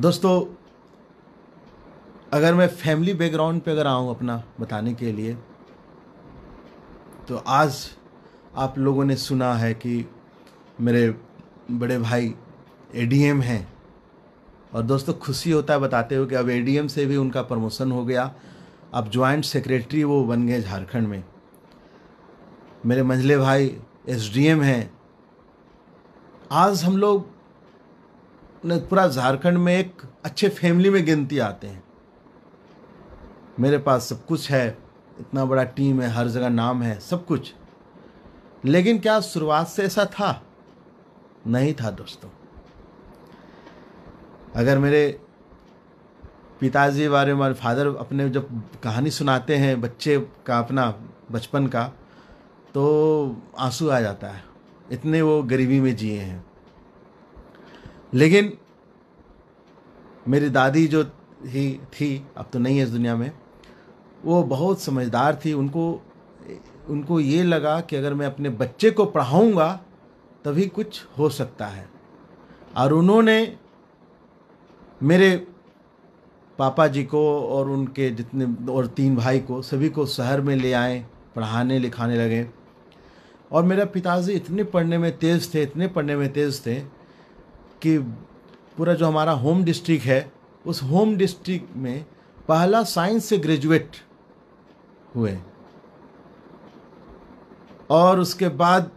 दोस्तों अगर मैं फैमिली बैकग्राउंड पे अगर आऊँ अपना बताने के लिए तो आज आप लोगों ने सुना है कि मेरे बड़े भाई एडीएम हैं और दोस्तों खुशी होता है बताते हुए कि अब एडीएम से भी उनका प्रमोशन हो गया अब जॉइंट सेक्रेटरी वो बन गए झारखंड में मेरे मंझले भाई एसडीएम हैं आज हम लोग पूरा झारखंड में एक अच्छे फैमिली में गिनती आते हैं मेरे पास सब कुछ है इतना बड़ा टीम है हर जगह नाम है सब कुछ लेकिन क्या शुरुआत से ऐसा था नहीं था दोस्तों अगर मेरे पिताजी बारे में फादर अपने जब कहानी सुनाते हैं बच्चे का अपना बचपन का तो आंसू आ जाता है इतने वो गरीबी में जिए हैं लेकिन मेरी दादी जो ही थी अब तो नहीं है इस दुनिया में वो बहुत समझदार थी उनको उनको ये लगा कि अगर मैं अपने बच्चे को पढ़ाऊँगा तभी कुछ हो सकता है और उन्होंने मेरे पापा जी को और उनके जितने और तीन भाई को सभी को शहर में ले आए पढ़ाने लिखाने लगे और मेरा पिताजी इतने पढ़ने में तेज़ थे इतने पढ़ने में तेज़ थे कि पूरा जो हमारा होम डिस्ट्रिक्ट है उस होम डिस्ट्रिक्ट में पहला साइंस से ग्रेजुएट हुए और उसके बाद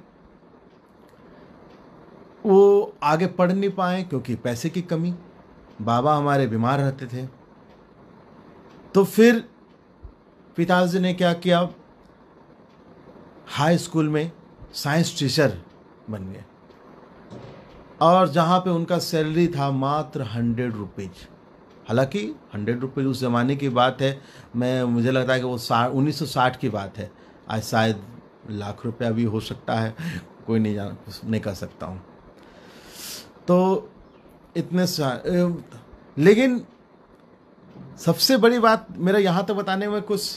वो आगे पढ़ नहीं पाए क्योंकि पैसे की कमी बाबा हमारे बीमार रहते थे तो फिर पिताजी ने क्या किया हाई स्कूल में साइंस टीचर बन गए और जहाँ पे उनका सैलरी था मात्र हंड्रेड रुपीज़ हालांकि हंड्रेड रुपीज़ उस ज़माने की बात है मैं मुझे लगता है कि वो सा उन्नीस सौ साठ की बात है आज शायद लाख रुपया भी हो सकता है कोई नहीं जान नहीं कर सकता हूँ तो इतने लेकिन सबसे बड़ी बात मेरा यहाँ तो बताने में कुछ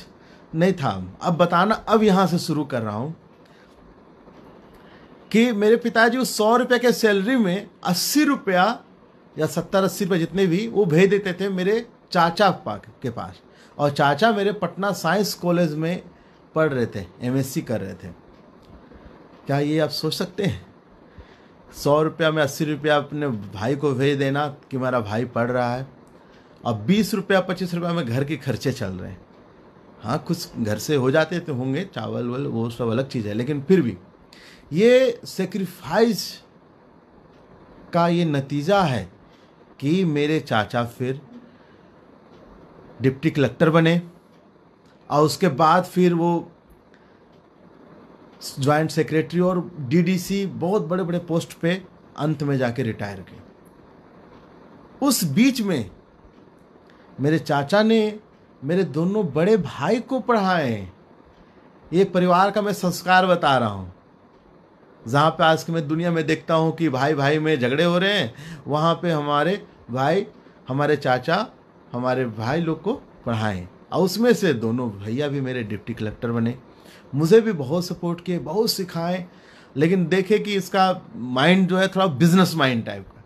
नहीं था अब बताना अब यहाँ से शुरू कर रहा हूँ कि मेरे पिताजी उस सौ रुपये के सैलरी में अस्सी रुपया या सत्तर अस्सी रुपये जितने भी वो भेज देते थे मेरे चाचा पा के पास और चाचा मेरे पटना साइंस कॉलेज में पढ़ रहे थे एम कर रहे थे क्या ये आप सोच सकते हैं सौ रुपया में अस्सी रुपया अपने भाई को भेज देना कि मेरा भाई पढ़ रहा है और बीस रुपया पच्चीस रुपया में घर के खर्चे चल रहे हैं हाँ कुछ घर से हो जाते तो होंगे चावल वल वो सब अलग चीज़ है लेकिन फिर भी ये सेक्रीफाइस का ये नतीजा है कि मेरे चाचा फिर डिप्टी कलेक्टर बने और उसके बाद फिर वो जॉइंट सेक्रेटरी और डीडीसी बहुत बड़े बड़े पोस्ट पे अंत में जाके रिटायर गए उस बीच में मेरे चाचा ने मेरे दोनों बड़े भाई को पढ़ाए ये परिवार का मैं संस्कार बता रहा हूँ जहाँ पे आज मैं दुनिया में देखता हूँ कि भाई भाई में झगड़े हो रहे हैं वहाँ पे हमारे भाई हमारे चाचा हमारे भाई लोग को पढ़ाएँ और उसमें से दोनों भैया भी मेरे डिप्टी कलेक्टर बने मुझे भी बहुत सपोर्ट किए बहुत सिखाएं लेकिन देखे कि इसका माइंड जो है थोड़ा बिजनेस माइंड टाइप का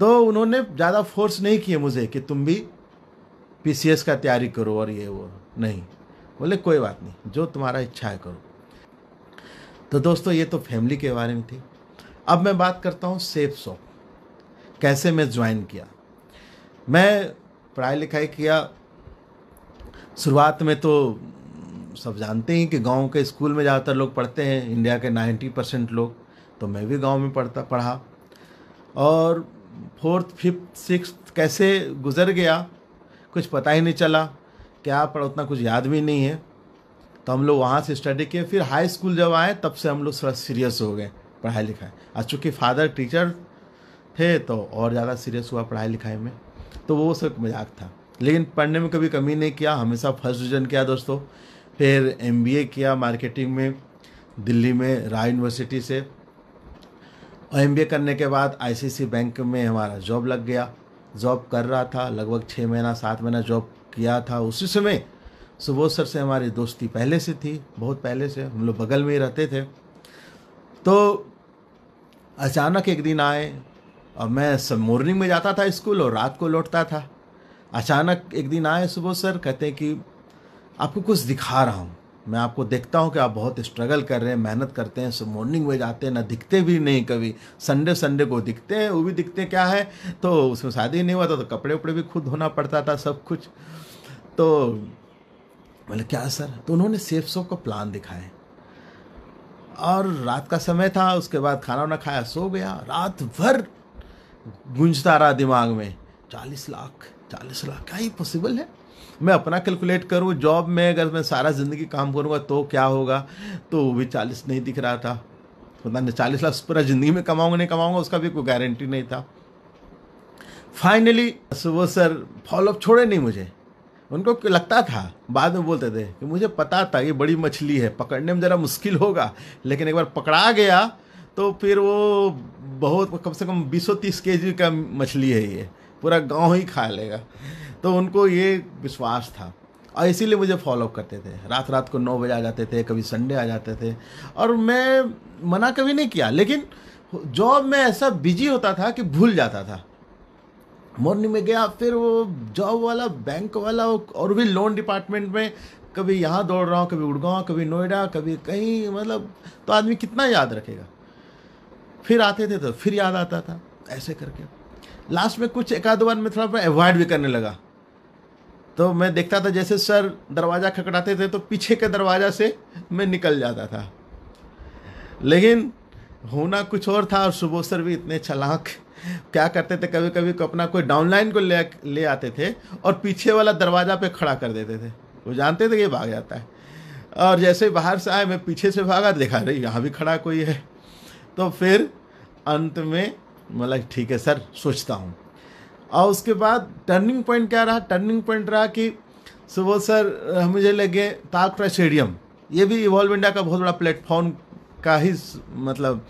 तो उन्होंने ज़्यादा फोर्स नहीं किए मुझे कि तुम भी पी का तैयारी करो और ये वो नहीं बोले कोई बात नहीं जो तुम्हारा इच्छा है करो तो दोस्तों ये तो फैमिली के बारे में थी अब मैं बात करता हूँ सेफ सॉप कैसे मैं ज्वाइन किया मैं पढ़ाई लिखाई किया शुरुआत में तो सब जानते हैं कि गांव के स्कूल में ज़्यादातर लोग पढ़ते हैं इंडिया के 90 परसेंट लोग तो मैं भी गांव में पढ़ता पढ़ा और फोर्थ फिफ्थ सिक्स कैसे गुजर गया कुछ पता ही नहीं चला क्या पढ़ा उतना कुछ याद भी नहीं है तो हम लोग वहाँ से स्टडी किए फिर हाई स्कूल जब आए तब से हम लोग थोड़ा सीरियस हो गए पढ़ाई लिखाई और चूँकि फादर टीचर थे तो और ज़्यादा सीरियस हुआ पढ़ाई लिखाई में तो वो सब मजाक था लेकिन पढ़ने में कभी कमी नहीं किया हमेशा फर्स्ट डिवीजन किया दोस्तों फिर एम किया मार्केटिंग में दिल्ली में राय यूनिवर्सिटी से और एम करने के बाद आई बैंक में हमारा जॉब लग गया जॉब कर रहा था लगभग छः महीना सात महीना जॉब किया था उसी समय सुबोध सर से हमारी दोस्ती पहले से थी बहुत पहले से हम लोग बगल में ही रहते थे तो अचानक एक दिन आए और मैं सब मॉर्निंग में जाता था स्कूल और रात को लौटता था अचानक एक दिन आए सुबह सर कहते हैं कि आपको कुछ दिखा रहा हूँ मैं आपको देखता हूँ कि आप बहुत स्ट्रगल कर रहे हैं मेहनत करते हैं सब मॉर्निंग में जाते हैं ना दिखते भी नहीं कभी संडे संडे को दिखते हैं वो भी दिखते क्या है तो उसमें शादी नहीं हुआ था तो कपड़े उपड़े भी खुद धोना पड़ता था सब कुछ तो बोले क्या सर तो उन्होंने सेफ सो का प्लान दिखाया और रात का समय था उसके बाद खाना वाना खाया सो गया रात भर गूंजता रहा दिमाग में चालीस लाख चालीस लाख क्या ही पॉसिबल है मैं अपना कैलकुलेट करूँ जॉब में अगर मैं सारा ज़िंदगी काम करूँगा तो क्या होगा तो वो भी चालीस नहीं दिख रहा था पता नहीं चालीस लाख पूरा ज़िंदगी में कमाऊँगा नहीं कमाऊँगा उसका भी कोई गारंटी नहीं था फाइनली वो सर फॉलोअप छोड़े नहीं मुझे उनको लगता था बाद में बोलते थे कि मुझे पता था ये बड़ी मछली है पकड़ने में ज़रा मुश्किल होगा लेकिन एक बार पकड़ा गया तो फिर वो बहुत कम से कम बीसों तीस के जी का मछली है ये पूरा गांव ही खा लेगा तो उनको ये विश्वास था और इसीलिए मुझे फॉलोअप करते थे रात रात को नौ बजे आ जाते थे कभी संडे आ जाते थे और मैं मना कभी नहीं किया लेकिन जॉब में ऐसा बिजी होता था कि भूल जाता था मॉर्निंग में गया फिर वो जॉब वाला बैंक वाला और भी लोन डिपार्टमेंट में कभी यहाँ दौड़ रहा हूँ कभी गुड़गांव कभी नोएडा कभी कहीं मतलब तो आदमी कितना याद रखेगा फिर आते थे तो फिर याद आता था ऐसे करके लास्ट में कुछ एक आध बार में थोड़ा अवॉइड भी करने लगा तो मैं देखता था जैसे सर दरवाज़ा खकड़ाते थे तो पीछे के दरवाज़ा से मैं निकल जाता था लेकिन होना कुछ और था और सुबह सर भी इतने छलाक क्या करते थे कभी कभी को अपना कोई डाउनलाइन को ले ले आते थे और पीछे वाला दरवाज़ा पे खड़ा कर देते थे वो जानते थे कि भाग जाता है और जैसे बाहर से आए मैं पीछे से भागा देखा रही यहाँ भी खड़ा कोई है तो फिर अंत में मतलब ठीक है सर सोचता हूँ और उसके बाद टर्निंग पॉइंट क्या रहा टर्निंग पॉइंट रहा कि सुबह सर मुझे लगे तालकटा स्टेडियम ये भी इवॉल्व इंडिया का बहुत बड़ा प्लेटफॉर्म का ही मतलब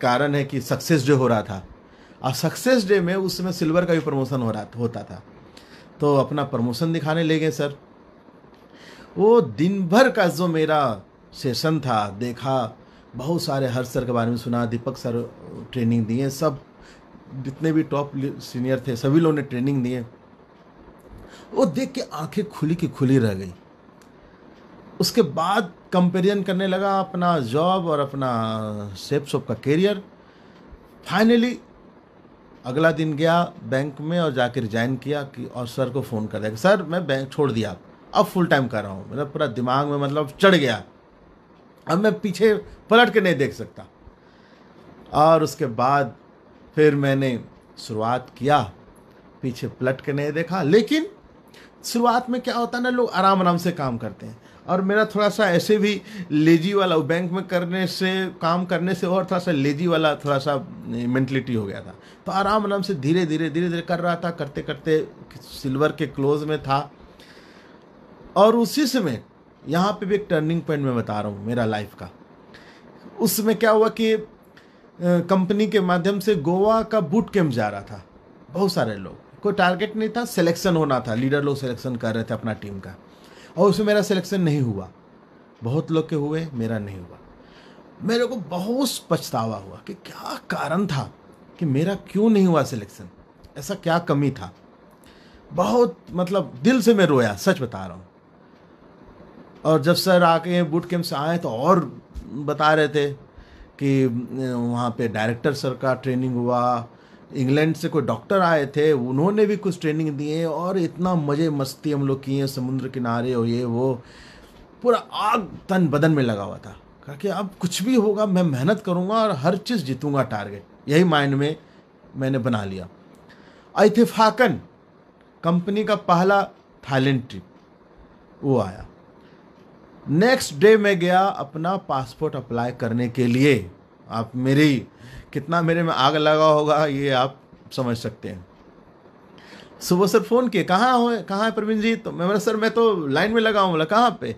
कारण है कि सक्सेस जो हो रहा था और सक्सेस डे में उस समय सिल्वर का भी प्रमोशन हो रहा होता था तो अपना प्रमोशन दिखाने ले गए सर वो दिन भर का जो मेरा सेशन था देखा बहुत सारे हर सर के बारे में सुना दीपक सर ट्रेनिंग दिए सब जितने भी टॉप सीनियर थे सभी लोगों ने ट्रेनिंग दिए वो देख के आंखें खुली की खुली रह गई उसके बाद कंपेरिजन करने लगा अपना जॉब और अपना सेप शॉप का करियर फाइनली अगला दिन गया बैंक में और जाके रिजाइन किया कि और सर को फ़ोन कर दिया सर मैं बैंक छोड़ दिया अब फुल टाइम कर रहा हूँ मतलब पूरा दिमाग में मतलब चढ़ गया अब मैं पीछे पलट के नहीं देख सकता और उसके बाद फिर मैंने शुरुआत किया पीछे पलट के नहीं देखा लेकिन शुरुआत में क्या होता है ना लोग आराम आराम से काम करते हैं और मेरा थोड़ा सा ऐसे भी लेजी वाला बैंक में करने से काम करने से और थोड़ा सा लेजी वाला थोड़ा सा मेंटलिटी हो गया था तो आराम आराम से धीरे धीरे धीरे धीरे कर रहा था करते करते सिल्वर के क्लोज में था और उसी समय यहाँ पे भी एक टर्निंग पॉइंट मैं बता रहा हूँ मेरा लाइफ का उसमें क्या हुआ कि कंपनी के माध्यम से गोवा का बूट कैंप जा रहा था बहुत सारे लोग कोई टारगेट नहीं था सिलेक्शन होना था लीडर लोग सिलेक्शन कर रहे थे अपना टीम का और उसमें मेरा सिलेक्शन नहीं हुआ बहुत लोग के हुए मेरा नहीं हुआ मेरे को बहुत पछतावा हुआ कि क्या कारण था कि मेरा क्यों नहीं हुआ सिलेक्शन ऐसा क्या कमी था बहुत मतलब दिल से मैं रोया सच बता रहा हूँ और जब सर आके बूट कैंप से आए तो और बता रहे थे कि वहाँ पे डायरेक्टर सर का ट्रेनिंग हुआ इंग्लैंड से कोई डॉक्टर आए थे उन्होंने भी कुछ ट्रेनिंग दिए और इतना मज़े मस्ती हम लोग किए समुद्र किनारे हो ये वो पूरा आग तन बदन में लगा हुआ था कहा कि अब कुछ भी होगा मैं मेहनत करूँगा और हर चीज़ जीतूँगा टारगेट यही माइंड में मैंने बना लिया इतफाकन कंपनी का पहला थाईलैंड ट्रिप वो आया नेक्स्ट डे मैं गया अपना पासपोर्ट अप्लाई करने के लिए आप मेरी कितना मेरे में आग लगा होगा ये आप समझ सकते हैं सुबह सर फ़ोन किए कहाँ हो कहाँ है प्रवीण जी तो मैं बोला सर मैं तो लाइन में लगा हूँ बोला कहाँ पे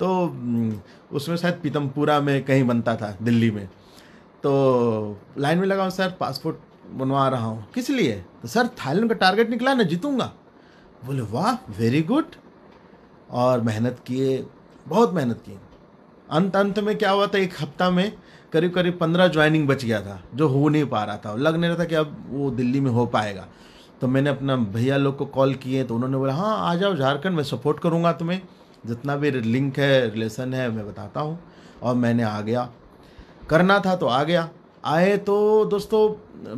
तो हम्म, उसमें शायद पीतमपुरा में कहीं बनता था दिल्ली में तो लाइन में लगा हूँ सर पासपोर्ट बनवा रहा हूँ किस लिए तो सर थाईलैंड का टारगेट निकला ना जीतूँगा बोले वाह वेरी गुड और मेहनत किए बहुत मेहनत किए अंत अंत में क्या हुआ था एक हफ्ता में करीब करीब पंद्रह ज्वाइनिंग बच गया था जो हो नहीं पा रहा था लग नहीं रहा था कि अब वो दिल्ली में हो पाएगा तो मैंने अपना भैया लोग को कॉल किए तो उन्होंने बोला हाँ आ जाओ झारखंड मैं सपोर्ट करूँगा तुम्हें जितना भी लिंक है रिलेशन है मैं बताता हूँ और मैंने आ गया करना था तो आ गया आए तो दोस्तों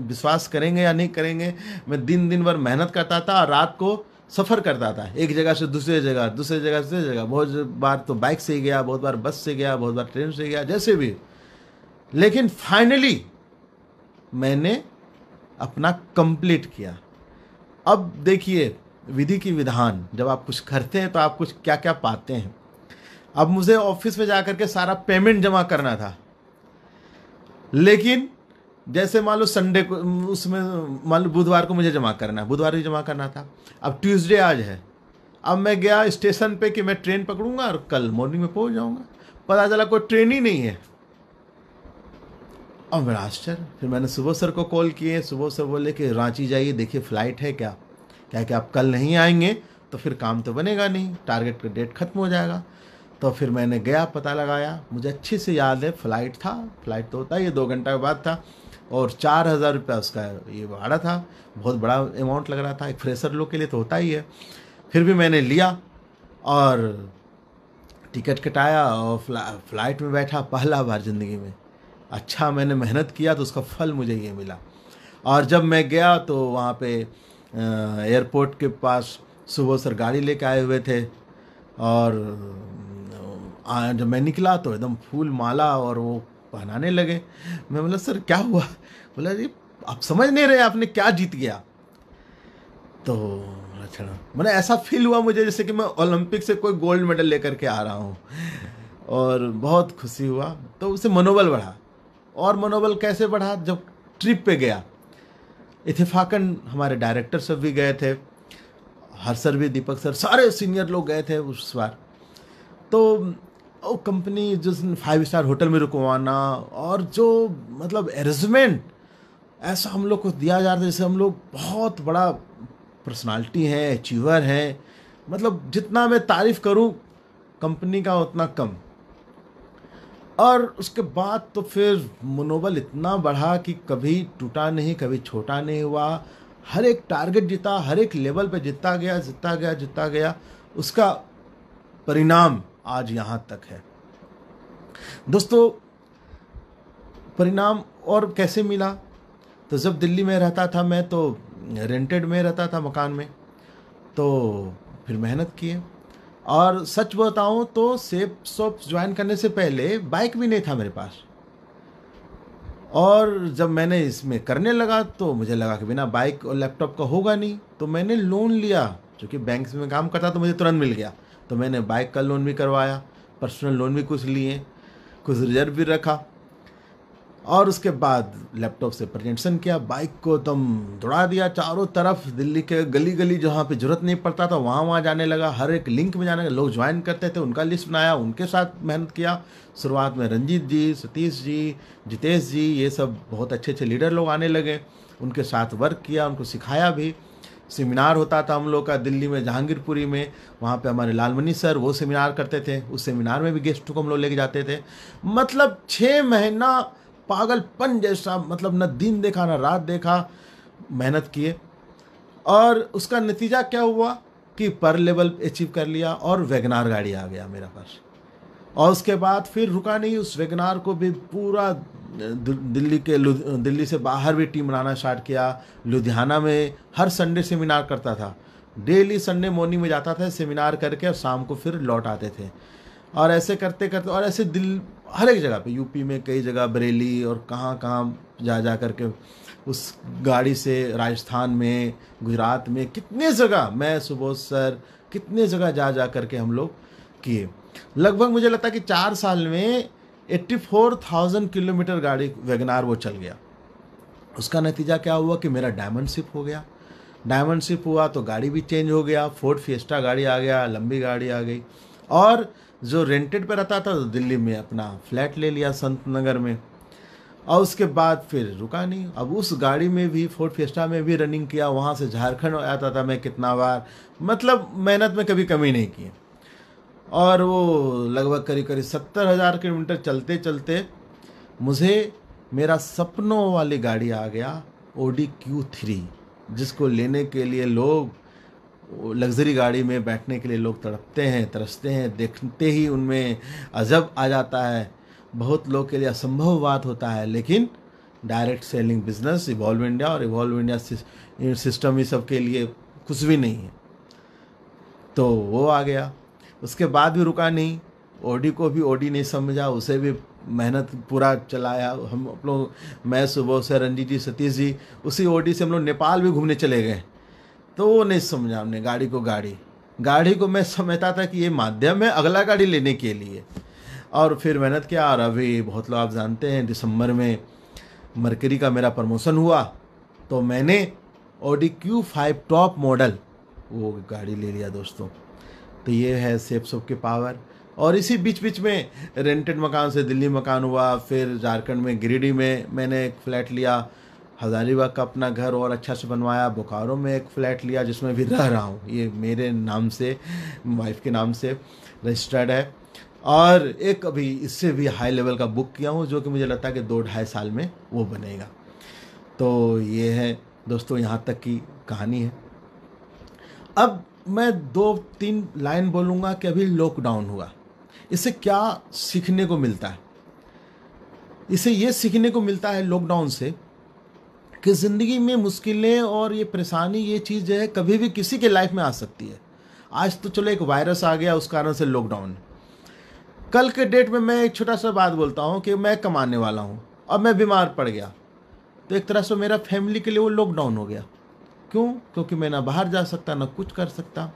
विश्वास करेंगे या नहीं करेंगे मैं दिन दिन भर मेहनत करता था और रात को सफ़र करता था एक जगह से दूसरे जगह दूसरे जगह से दूसरे जगह बहुत बार तो बाइक से गया बहुत बार बस से गया बहुत बार ट्रेन से गया जैसे भी लेकिन फाइनली मैंने अपना कंप्लीट किया अब देखिए विधि की विधान जब आप कुछ करते हैं तो आप कुछ क्या क्या पाते हैं अब मुझे ऑफिस में जा करके सारा पेमेंट जमा करना था लेकिन जैसे मान लो संडे को उसमें मान लो बुधवार को मुझे जमा करना है बुधवार ही जमा करना था अब ट्यूसडे आज है अब मैं गया स्टेशन पे कि मैं ट्रेन पकड़ूंगा और कल मॉर्निंग में पहुंच जाऊंगा पता चला कोई ट्रेन ही नहीं है अब मेरा आश्चर्य फिर मैंने सुबह सर को कॉल किए सुबह सर बोले कि रांची जाइए देखिए फ़्लाइट है क्या क्या कि आप कल नहीं आएंगे तो फिर काम तो बनेगा नहीं टारगेट का डेट ख़त्म हो जाएगा तो फिर मैंने गया पता लगाया मुझे अच्छे से याद है फ़्लाइट था फ़्लाइट तो होता ही दो घंटा के बाद था और चार हज़ार रुपया उसका ये भाड़ा था बहुत बड़ा अमाउंट लग रहा था एक फ्रेशर लोग के लिए तो होता ही है फिर भी मैंने लिया और टिकट कटाया और फ्ला, फ्लाइट में बैठा पहला बार ज़िंदगी में अच्छा मैंने मेहनत किया तो उसका फल मुझे ये मिला और जब मैं गया तो वहाँ पे एयरपोर्ट के पास सुबह सर गाड़ी लेके आए हुए थे और जब मैं निकला तो एकदम फूल माला और वो पहनाने लगे मैं बोला सर क्या हुआ बोला जी आप समझ नहीं रहे आपने क्या जीत गया तो अच्छा मैंने ऐसा फील हुआ मुझे जैसे कि मैं ओलंपिक से कोई गोल्ड मेडल लेकर के आ रहा हूँ और बहुत खुशी हुआ तो उसे मनोबल बढ़ा और मनोबल कैसे बढ़ा जब ट्रिप पे गया इतफाकन हमारे डायरेक्टर सब भी गए थे हर सर भी दीपक सर सारे सीनियर लोग गए थे उस बार तो और कंपनी जिस फाइव स्टार होटल में रुकवाना और जो मतलब अरेंजमेंट ऐसा हम लोग को दिया जा रहा था जैसे हम लोग बहुत बड़ा पर्सनालिटी हैं अचीवर हैं मतलब जितना मैं तारीफ़ करूं कंपनी का उतना कम और उसके बाद तो फिर मनोबल इतना बढ़ा कि कभी टूटा नहीं कभी छोटा नहीं हुआ हर एक टारगेट जीता हर एक लेवल पे जीता गया जीता गया जीता गया उसका परिणाम आज यहाँ तक है दोस्तों परिणाम और कैसे मिला तो जब दिल्ली में रहता था मैं तो रेंटेड में रहता था मकान में तो फिर मेहनत किए और सच बताऊं तो सेब शॉप ज्वाइन करने से पहले बाइक भी नहीं था मेरे पास और जब मैंने इसमें करने लगा तो मुझे लगा कि बिना बाइक और लैपटॉप का होगा नहीं तो मैंने लोन लिया चूँकि बैंक में काम करता तो मुझे तुरंत मिल गया तो मैंने बाइक का लोन भी करवाया पर्सनल लोन भी कुछ लिए कुछ रिजर्व भी रखा और उसके बाद लैपटॉप से प्रजेंटेशन किया बाइक को तुम तो दौड़ा दिया चारों तरफ दिल्ली के गली गली जहाँ पे जरूरत नहीं पड़ता था वहाँ वहाँ जाने लगा हर एक लिंक में जाने लगा लोग ज्वाइन करते थे उनका लिस्ट बनाया उनके साथ मेहनत किया शुरुआत में रंजीत जी सतीश जी जितेश जी ये सब बहुत अच्छे अच्छे लीडर लोग आने लगे उनके साथ वर्क किया उनको सिखाया भी सेमिनार होता था हम लोग का दिल्ली में जहांगीरपुरी में वहाँ पे हमारे लालमनी सर वो सेमिनार करते थे उस सेमिनार में भी गेस्ट को हम लोग लेके जाते थे मतलब छः महीना पागलपन जैसा मतलब न दिन देखा न रात देखा मेहनत किए और उसका नतीजा क्या हुआ कि पर लेवल अचीव कर लिया और वैगनार गाड़ी आ गया मेरे पास और उसके बाद फिर रुका नहीं उस वेगनार को भी पूरा दिल्ली के दिल्ली से बाहर भी टीम बनाना स्टार्ट किया लुधियाना में हर संडे सेमिनार करता था डेली संडे मॉर्निंग में जाता था सेमिनार करके और शाम को फिर लौट आते थे और ऐसे करते करते और ऐसे दिल हर एक जगह पे यूपी में कई जगह बरेली और कहाँ कहाँ जा जा करके उस गाड़ी से राजस्थान में गुजरात में कितने जगह मैं सुबोध सर कितने जगह जा जा करके हम लोग किए लगभग मुझे लगता है कि चार साल में एट्टी फोर थाउजेंड किलोमीटर गाड़ी वेगनार वो चल गया उसका नतीजा क्या हुआ कि मेरा डायमंड शिप हो गया डायमंड शिप हुआ तो गाड़ी भी चेंज हो गया फोर्ड फिएस्टा गाड़ी आ गया लंबी गाड़ी आ गई और जो रेंटेड पर रहता था तो दिल्ली में अपना फ्लैट ले लिया संत नगर में और उसके बाद फिर रुका नहीं अब उस गाड़ी में भी फोर्ट फिएस्टा में भी रनिंग किया वहाँ से झारखंड आता था मैं कितना बार मतलब मेहनत में कभी कमी नहीं की और वो लगभग करीब करीब सत्तर हज़ार किलोमीटर चलते चलते मुझे मेरा सपनों वाली गाड़ी आ गया ओडी क्यू थ्री जिसको लेने के लिए लोग लग्जरी गाड़ी में बैठने के लिए लोग तड़पते हैं तरसते हैं देखते ही उनमें अजब आ जाता है बहुत लोग के लिए असंभव बात होता है लेकिन direct selling business Evolve India और इवॉल्व इंडिया सिस्टम ही सब के लिए कुछ भी नहीं है तो वो आ गया उसके बाद भी रुका नहीं ओडी को भी ओडी नहीं समझा उसे भी मेहनत पूरा चलाया हम लोग मैं सुबह से रंजीत जी सतीश जी उसी ओडी से हम लोग नेपाल भी घूमने चले गए तो वो नहीं समझा हमने गाड़ी को गाड़ी गाड़ी को मैं समझता था कि ये माध्यम है अगला गाड़ी लेने के लिए और फिर मेहनत किया और अभी बहुत लोग आप जानते हैं दिसंबर में मरकरी का मेरा प्रमोशन हुआ तो मैंने Audi Q five top model वो गाड़ी ले लिया दोस्तों तो ये है सेप्स ऑफ के पावर और इसी बीच बीच में रेंटेड मकान से दिल्ली मकान हुआ फिर झारखंड में गिरिडीह में मैंने एक फ़्लैट लिया हज़ारीबाग का अपना घर और अच्छा से बनवाया बोकारो में एक फ़्लैट लिया जिसमें भी रह रहा हूँ ये मेरे नाम से वाइफ के नाम से रजिस्टर्ड है और एक अभी इससे भी हाई लेवल का बुक किया हूँ जो कि मुझे लगता है कि दो ढाई साल में वो बनेगा तो ये है दोस्तों यहाँ तक की कहानी है अब मैं दो तीन लाइन बोलूँगा कि अभी लॉकडाउन हुआ इससे क्या सीखने को मिलता है इसे ये सीखने को मिलता है लॉकडाउन से कि ज़िंदगी में मुश्किलें और ये परेशानी ये चीज़ जो है कभी भी किसी के लाइफ में आ सकती है आज तो चलो एक वायरस आ गया उस कारण से लॉकडाउन कल के डेट में मैं एक छोटा सा बात बोलता हूँ कि मैं कमाने वाला हूँ और मैं बीमार पड़ गया तो एक तरह से मेरा फैमिली के लिए वो लॉकडाउन हो गया क्यों क्योंकि मैं ना बाहर जा सकता ना कुछ कर सकता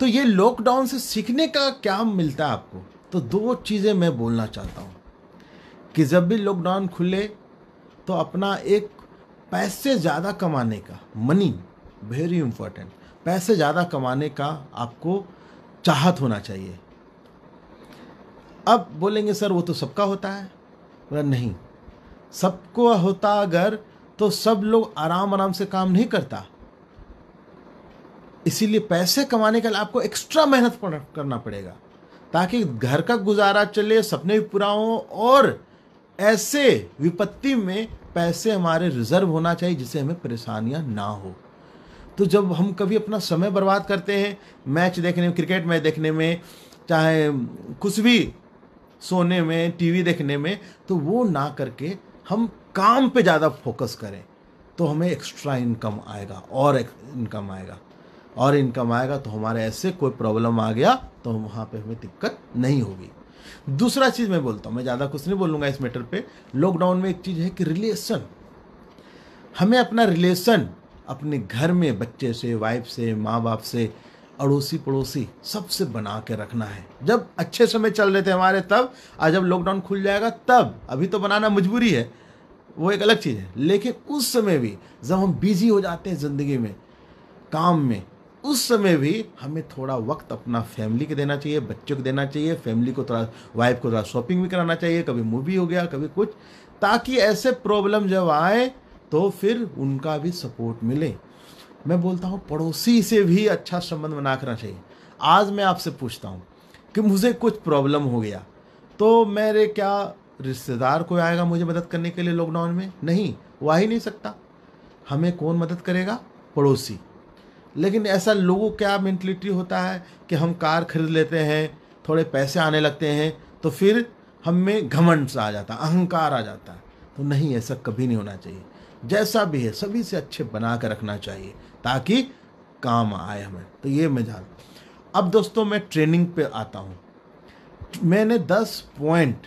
तो ये लॉकडाउन से सीखने का क्या मिलता है आपको तो दो चीज़ें मैं बोलना चाहता हूँ कि जब भी लॉकडाउन खुले तो अपना एक पैसे ज़्यादा कमाने का मनी वेरी इम्पोर्टेंट पैसे ज़्यादा कमाने का आपको चाहत होना चाहिए अब बोलेंगे सर वो तो सबका होता है नहीं सबको होता अगर तो सब लोग आराम आराम से काम नहीं करता इसीलिए पैसे कमाने के लिए आपको एक्स्ट्रा मेहनत करना पड़ेगा ताकि घर का गुजारा चले सपने भी पूरा हो और ऐसे विपत्ति में पैसे हमारे रिजर्व होना चाहिए जिससे हमें परेशानियां ना हो तो जब हम कभी अपना समय बर्बाद करते हैं मैच देखने में क्रिकेट मैच देखने में चाहे कुछ भी सोने में टीवी देखने में तो वो ना करके हम काम पे ज़्यादा फोकस करें तो हमें एक्स्ट्रा इनकम आएगा और इनकम आएगा और इनकम आएगा तो हमारे ऐसे कोई प्रॉब्लम आ गया तो वहाँ पे हमें दिक्कत नहीं होगी दूसरा चीज़ मैं बोलता हूँ मैं ज़्यादा कुछ नहीं बोलूँगा इस मैटर पे लॉकडाउन में एक चीज़ है कि रिलेशन हमें अपना रिलेशन अपने घर में बच्चे से वाइफ से माँ बाप से अड़ोसी पड़ोसी सबसे बना के रखना है जब अच्छे समय चल रहे थे हमारे तब आज जब लॉकडाउन खुल जाएगा तब अभी तो बनाना मजबूरी है वो एक अलग चीज़ है लेकिन उस समय भी जब हम बिजी हो जाते हैं ज़िंदगी में काम में उस समय भी हमें थोड़ा वक्त अपना फैमिली के देना चाहिए बच्चों को देना चाहिए फैमिली को थोड़ा वाइफ को थोड़ा शॉपिंग भी कराना चाहिए कभी मूवी हो गया कभी कुछ ताकि ऐसे प्रॉब्लम जब आए तो फिर उनका भी सपोर्ट मिले मैं बोलता हूँ पड़ोसी से भी अच्छा संबंध बना करना चाहिए आज मैं आपसे पूछता हूँ कि मुझे कुछ प्रॉब्लम हो गया तो मेरे क्या रिश्तेदार कोई आएगा मुझे मदद करने के लिए लॉकडाउन में नहीं वो आ ही नहीं सकता हमें कौन मदद करेगा पड़ोसी लेकिन ऐसा लोगों क्या मैंटलिटी होता है कि हम कार खरीद लेते हैं थोड़े पैसे आने लगते हैं तो फिर हम में घमंड आ जाता अहंकार आ जाता तो नहीं ऐसा कभी नहीं होना चाहिए जैसा भी है सभी से अच्छे बना कर रखना चाहिए ताकि काम आए हमें तो ये मैं जान अब दोस्तों मैं ट्रेनिंग पे आता हूँ मैंने दस पॉइंट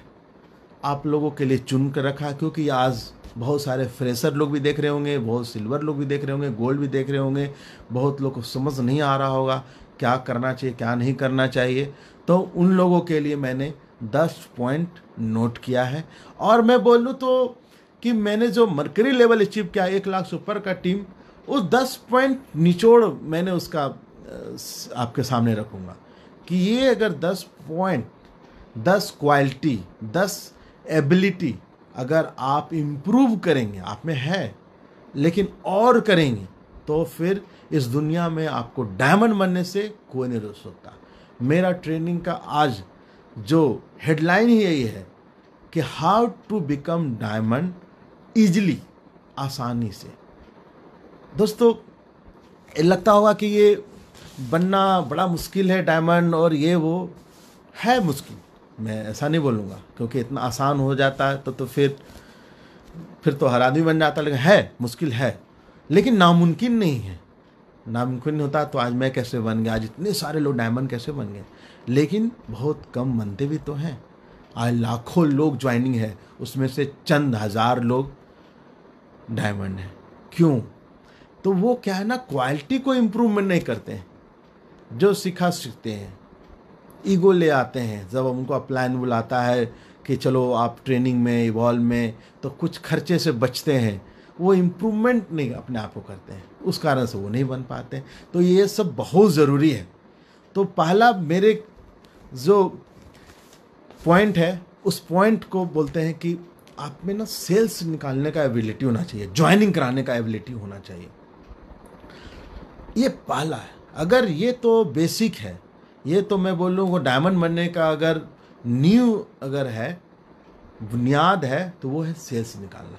आप लोगों के लिए चुन कर रखा क्योंकि आज बहुत सारे फ्रेशर लोग भी देख रहे होंगे बहुत सिल्वर लोग भी देख रहे होंगे गोल्ड भी देख रहे होंगे बहुत लोग को समझ नहीं आ रहा होगा क्या करना चाहिए क्या नहीं करना चाहिए तो उन लोगों के लिए मैंने दस पॉइंट नोट किया है और मैं बोलूँ तो कि मैंने जो मरकरी लेवल अचीव किया एक लाख सुपर का टीम उस दस पॉइंट निचोड़ मैंने उसका आपके सामने रखूँगा कि ये अगर दस पॉइंट दस क्वालिटी दस एबिलिटी अगर आप इम्प्रूव करेंगे आप में है लेकिन और करेंगे तो फिर इस दुनिया में आपको डायमंड बनने से कोई नहीं रोक सकता मेरा ट्रेनिंग का आज जो हेडलाइन ही यही है कि how to become diamond easily आसानी से दोस्तों लगता होगा कि ये बनना बड़ा मुश्किल है डायमंड और ये वो है मुश्किल मैं ऐसा नहीं बोलूँगा क्योंकि इतना आसान हो जाता है तो तो फिर फिर तो हर आदमी बन जाता लेकिन है मुश्किल है लेकिन नामुमकिन नहीं है नामुमकिन नहीं होता तो आज मैं कैसे बन गया आज इतने सारे लोग डायमंड कैसे बन गए लेकिन बहुत कम बनते भी तो हैं आज लाखों लोग ज्वाइनिंग है उसमें से चंद हज़ार लोग डायमंड हैं क्यों तो वो क्या है ना क्वालिटी को इम्प्रूवमेंट नहीं करते हैं जो सिखा सीखते हैं ईगो ले आते हैं जब उनको प्लान बुलाता है कि चलो आप ट्रेनिंग में इवॉल्व में तो कुछ खर्चे से बचते हैं वो इम्प्रूवमेंट नहीं अपने आप को करते हैं उस कारण से वो नहीं बन पाते तो ये सब बहुत ज़रूरी है तो पहला मेरे जो पॉइंट है उस पॉइंट को बोलते हैं कि आप में ना सेल्स निकालने का एबिलिटी होना चाहिए ज्वाइनिंग कराने का एबिलिटी होना चाहिए ये पहला है अगर ये तो बेसिक है ये तो मैं बोलूँ वो डायमंड बनने का अगर न्यू अगर है बुनियाद है तो वो है सेल्स निकालना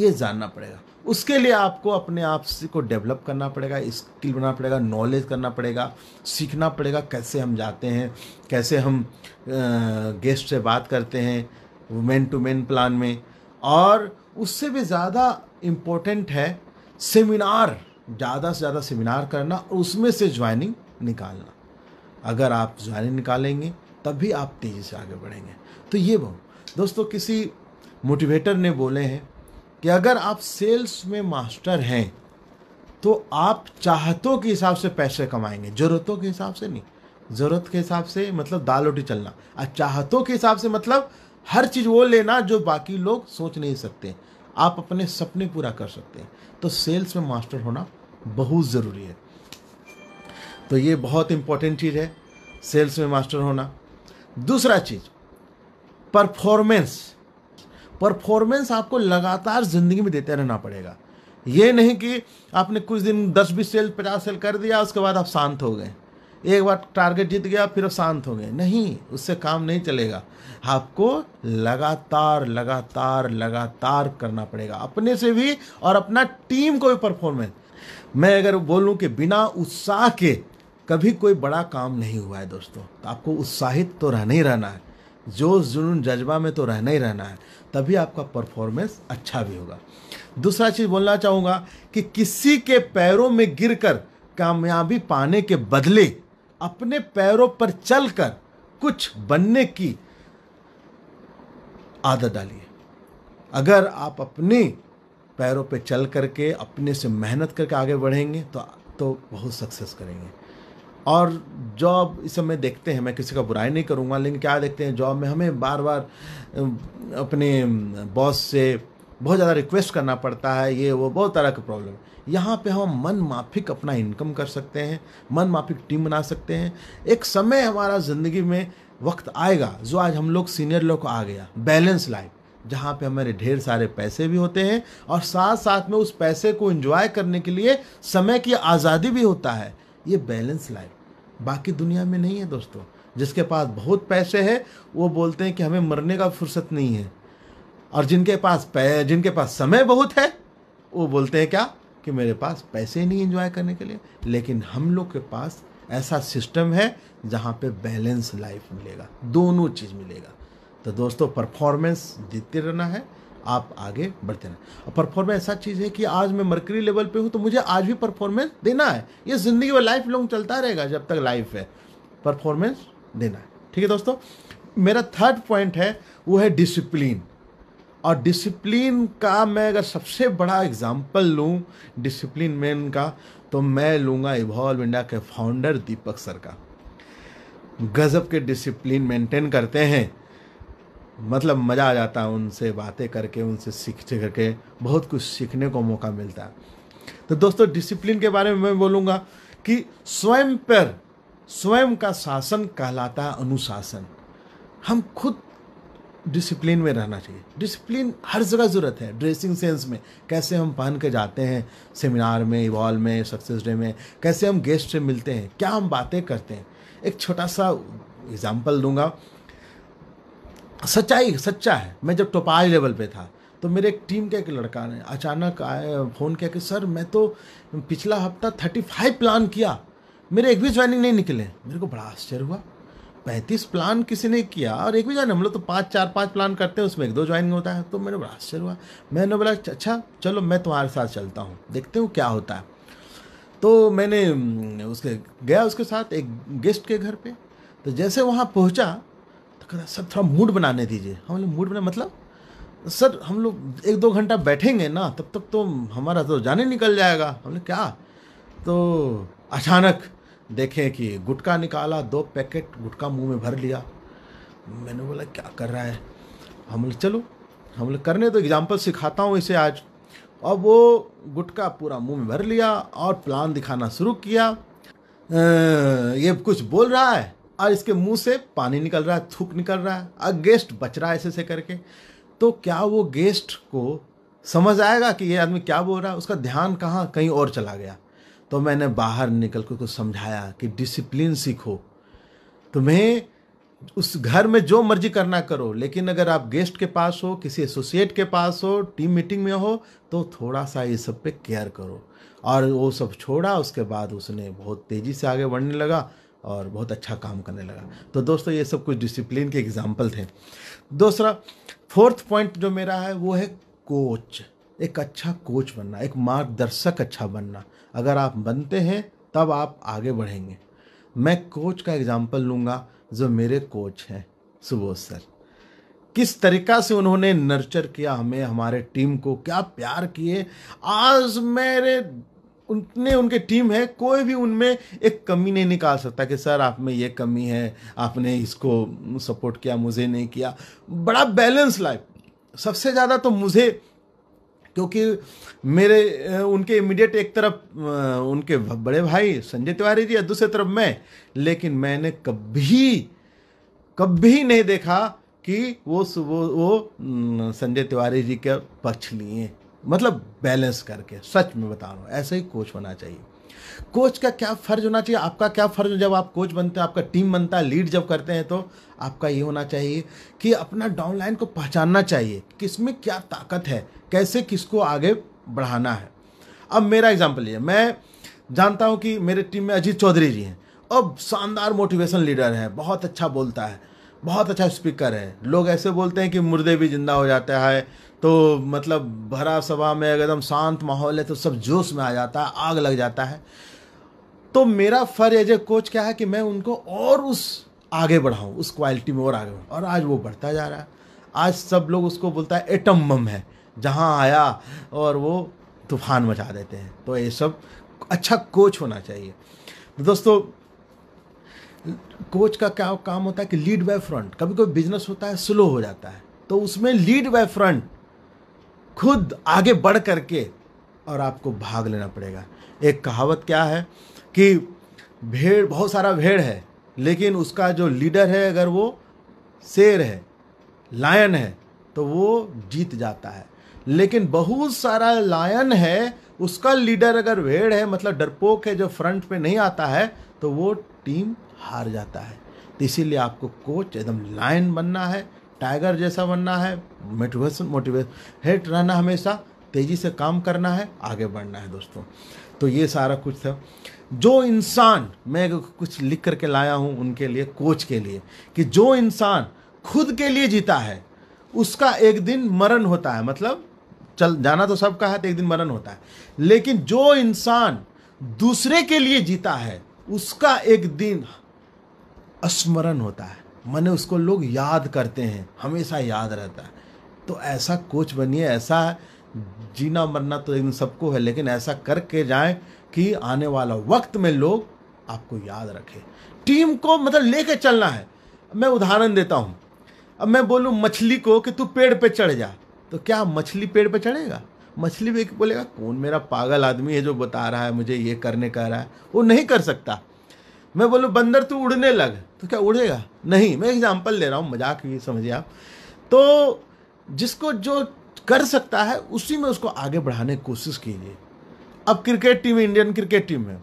ये जानना पड़ेगा उसके लिए आपको अपने आप को डेवलप करना पड़ेगा स्किल बनाना पड़ेगा नॉलेज करना पड़ेगा सीखना पड़ेगा कैसे हम जाते हैं कैसे हम गेस्ट से बात करते हैं मैन टू मैन प्लान में और उससे भी ज़्यादा इम्पोर्टेंट है सेमिनार ज़्यादा से ज़्यादा सेमिनार करना और उसमें से ज्वाइनिंग निकालना अगर आप ज्वाइनिंग निकालेंगे तब भी आप तेज़ी से आगे बढ़ेंगे तो ये बहुत दोस्तों किसी मोटिवेटर ने बोले हैं कि अगर आप सेल्स में मास्टर हैं तो आप चाहतों के हिसाब से पैसे कमाएंगे ज़रूरतों के हिसाब से नहीं ज़रूरत के हिसाब से मतलब दाल रोटी चलना और चाहतों के हिसाब से मतलब हर चीज़ वो लेना जो बाकी लोग सोच नहीं सकते आप अपने सपने पूरा कर सकते हैं तो सेल्स में मास्टर होना बहुत ज़रूरी है तो ये बहुत इंपॉर्टेंट चीज़ है सेल्स में मास्टर होना दूसरा चीज़ परफॉर्मेंस परफॉर्मेंस आपको लगातार ज़िंदगी में देते रहना पड़ेगा ये नहीं कि आपने कुछ दिन दस बीस सेल पचास सेल कर दिया उसके बाद आप शांत हो गए एक बार टारगेट जीत गया फिर शांत हो गए नहीं उससे काम नहीं चलेगा आपको लगातार लगातार लगातार करना पड़ेगा अपने से भी और अपना टीम को भी परफॉर्मेंस मैं अगर बोलूं कि बिना उत्साह के कभी कोई बड़ा काम नहीं हुआ है दोस्तों तो आपको उत्साहित तो रहना ही रहना है जोश जुनून जज्बा में तो रहना ही रहना है तभी आपका परफॉर्मेंस अच्छा भी होगा दूसरा चीज़ बोलना चाहूँगा कि किसी के पैरों में गिरकर कामयाबी पाने के बदले अपने पैरों पर चलकर कुछ बनने की आदत डालिए अगर आप अपने पैरों पर चल करके अपने से मेहनत करके आगे बढ़ेंगे तो तो बहुत सक्सेस करेंगे और जॉब इस समय देखते हैं मैं किसी का बुराई नहीं करूँगा लेकिन क्या देखते हैं जॉब में हमें बार बार अपने बॉस से बहुत ज़्यादा रिक्वेस्ट करना पड़ता है ये वो बहुत तरह की प्रॉब्लम है यहाँ पे हम मन माफिक अपना इनकम कर सकते हैं मन माफिक टीम बना सकते हैं एक समय हमारा ज़िंदगी में वक्त आएगा जो आज हम लोग सीनियर लोग को आ गया बैलेंस लाइफ जहाँ पे हमारे ढेर सारे पैसे भी होते हैं और साथ साथ में उस पैसे को एंजॉय करने के लिए समय की आज़ादी भी होता है ये बैलेंस लाइफ बाकी दुनिया में नहीं है दोस्तों जिसके पास बहुत पैसे हैं वो बोलते हैं कि हमें मरने का फुर्सत नहीं है और जिनके पास जिनके पास समय बहुत है वो बोलते हैं क्या कि मेरे पास पैसे ही नहीं एंजॉय करने के लिए लेकिन हम लोग के पास ऐसा सिस्टम है जहाँ पे बैलेंस लाइफ मिलेगा दोनों चीज़ मिलेगा तो दोस्तों परफॉर्मेंस जीतते रहना है आप आगे बढ़ते रहना और परफॉर्मेंस ऐसा चीज़ है कि आज मैं मरकरी लेवल पे हूँ तो मुझे आज भी परफॉर्मेंस देना है ये ज़िंदगी में लाइफ लॉन्ग चलता रहेगा जब तक लाइफ है परफॉर्मेंस देना है ठीक है दोस्तों मेरा थर्ड पॉइंट है वो है डिसिप्लिन और डिसिप्लिन का मैं अगर सबसे बड़ा एग्जाम्पल लूँ डिसिप्लिन मैन का तो मैं लूँगा इवॉल्व इंडिया के फाउंडर दीपक सर का गज़ब के डिसिप्लिन मेंटेन करते हैं मतलब मज़ा आ जाता है उनसे बातें करके उनसे सीखते करके बहुत कुछ सीखने को मौका मिलता है तो दोस्तों डिसिप्लिन के बारे में मैं बोलूँगा कि स्वयं पर स्वयं का शासन कहलाता है अनुशासन हम खुद डिसिप्लिन में रहना चाहिए डिसिप्लिन हर जगह ज़रूरत है ड्रेसिंग सेंस में कैसे हम पहन के जाते हैं सेमिनार में इवॉल में सक्सेस डे में कैसे हम गेस्ट से मिलते हैं क्या हम बातें करते हैं एक छोटा सा एग्जाम्पल दूंगा सच्चाई सच्चा है मैं जब टोपाल लेवल पे था तो मेरे एक टीम का एक लड़का ने अचानक आया फ़ोन किया कि सर मैं तो पिछला हफ्ता थर्टी फाइव प्लान किया मेरे एक भी ज्वाइनिंग नहीं निकले मेरे को बड़ा आश्चर्य हुआ पैंतीस प्लान किसी ने किया और एक भी जाने हम लोग तो पाँच चार पाँच प्लान करते हैं उसमें एक दो ज्वाइन होता है तो मैंने बड़ा आश्चर्य हुआ मैंने बोला अच्छा चलो मैं तुम्हारे साथ चलता हूँ देखते हूँ क्या होता है तो मैंने उसके गया उसके साथ एक गेस्ट के घर पे तो जैसे वहाँ पहुँचा तो कह सर थोड़ा मूड बनाने दीजिए हम लोग मूड बना मतलब सर हम लोग एक दो घंटा बैठेंगे ना तब तक तो हमारा तो जाने निकल जाएगा हमने क्या तो अचानक देखें कि गुटका निकाला दो पैकेट गुटका मुंह में भर लिया मैंने बोला क्या कर रहा है हम लोग चलो हम लोग करने तो एग्जाम्पल सिखाता हूँ इसे आज अब वो गुटका पूरा मुंह में भर लिया और प्लान दिखाना शुरू किया ये कुछ बोल रहा है और इसके मुंह से पानी निकल रहा है थूक निकल रहा है और गेस्ट बच रहा है ऐसे ऐसे करके तो क्या वो गेस्ट को समझ आएगा कि ये आदमी क्या बोल रहा है उसका ध्यान कहाँ कहीं और चला गया तो मैंने बाहर निकल कर कुछ समझाया कि डिसिप्लिन सीखो तुम्हें उस घर में जो मर्जी करना करो लेकिन अगर आप गेस्ट के पास हो किसी एसोसिएट के पास हो टीम मीटिंग में हो तो थोड़ा सा ये सब पे केयर करो और वो सब छोड़ा उसके बाद उसने बहुत तेज़ी से आगे बढ़ने लगा और बहुत अच्छा काम करने लगा तो दोस्तों ये सब कुछ डिसिप्लिन के एग्जाम्पल थे दूसरा फोर्थ पॉइंट जो मेरा है वो है कोच एक अच्छा कोच बनना एक मार्गदर्शक अच्छा बनना अगर आप बनते हैं तब आप आगे बढ़ेंगे मैं कोच का एग्जाम्पल लूँगा जो मेरे कोच हैं सुबोध सर किस तरीका से उन्होंने नर्चर किया हमें हमारे टीम को क्या प्यार किए आज मेरे उनने उनके टीम है कोई भी उनमें एक कमी नहीं निकाल सकता कि सर आप में ये कमी है आपने इसको सपोर्ट किया मुझे नहीं किया बड़ा बैलेंस लाइफ सबसे ज़्यादा तो मुझे क्योंकि मेरे उनके इमीडिएट एक तरफ उनके बड़े भाई संजय तिवारी जी और दूसरे तरफ मैं लेकिन मैंने कभी कभी नहीं देखा कि वो वो वो संजय तिवारी जी के पक्ष लिए मतलब बैलेंस करके सच में बता रहा हूँ ऐसे ही कोच होना चाहिए कोच का क्या फ़र्ज होना चाहिए आपका क्या फ़र्ज जब आप कोच बनते हैं आपका टीम बनता है लीड जब करते हैं तो आपका ये होना चाहिए कि अपना डाउनलाइन को पहचानना चाहिए किस में क्या ताकत है कैसे किसको आगे बढ़ाना है अब मेरा एग्जाम्पल ये मैं जानता हूँ कि मेरे टीम में अजीत चौधरी जी हैं अब शानदार मोटिवेशन लीडर है बहुत अच्छा बोलता है बहुत अच्छा स्पीकर है लोग ऐसे बोलते हैं कि मुर्दे भी जिंदा हो जाता है तो मतलब भरा सभा में एकदम शांत माहौल है तो सब जोश में आ जाता है आग लग जाता है तो मेरा फर्ज एज ए कोच क्या है कि मैं उनको और उस आगे बढ़ाऊँ उस क्वालिटी में और आगे बढ़ाऊँ और आज वो बढ़ता जा रहा है आज सब लोग उसको बोलता है एटम बम है जहाँ आया और वो तूफान मचा देते हैं तो ये सब अच्छा कोच होना चाहिए तो दोस्तों कोच का क्या काम होता है कि लीड बाय फ्रंट कभी कभी बिजनेस होता है स्लो हो जाता है तो उसमें लीड बाय फ्रंट खुद आगे बढ़ करके और आपको भाग लेना पड़ेगा एक कहावत क्या है कि भेड़ बहुत सारा भेड़ है लेकिन उसका जो लीडर है अगर वो शेर है लायन है तो वो जीत जाता है लेकिन बहुत सारा लायन है उसका लीडर अगर भेड़ है मतलब डरपोक है जो फ्रंट पे नहीं आता है तो वो टीम हार जाता है तो इसीलिए आपको कोच एकदम लायन बनना है टाइगर जैसा बनना है मोटिवेशन मोटिवेशन हेट रहना हमेशा तेजी से काम करना है आगे बढ़ना है दोस्तों तो ये सारा कुछ था जो इंसान मैं कुछ लिख करके लाया हूँ उनके लिए कोच के लिए कि जो इंसान खुद के लिए जीता है उसका एक दिन मरण होता है मतलब चल जाना तो सबका है तो एक दिन मरण होता है लेकिन जो इंसान दूसरे के लिए जीता है उसका एक दिन स्मरण होता है मैंने उसको लोग याद करते हैं हमेशा याद रहता है तो ऐसा कोच बनिए ऐसा जीना मरना तो इन सबको है लेकिन ऐसा करके जाए कि आने वाला वक्त में लोग आपको याद रखें टीम को मतलब लेके चलना है मैं उदाहरण देता हूँ अब मैं बोलूँ मछली को कि तू पेड़ पे चढ़ जा तो क्या मछली पेड़ पे चढ़ेगा मछली भी बोलेगा कौन मेरा पागल आदमी है जो बता रहा है मुझे ये करने कह रहा है वो नहीं कर सकता मैं बोलूँ बंदर तू उड़ने लग तो क्या उड़ेगा नहीं मैं एग्जाम्पल ले रहा हूँ मजाक भी समझिए आप तो जिसको जो कर सकता है उसी में उसको आगे बढ़ाने की कोशिश कीजिए अब cricket team Indian cricket team में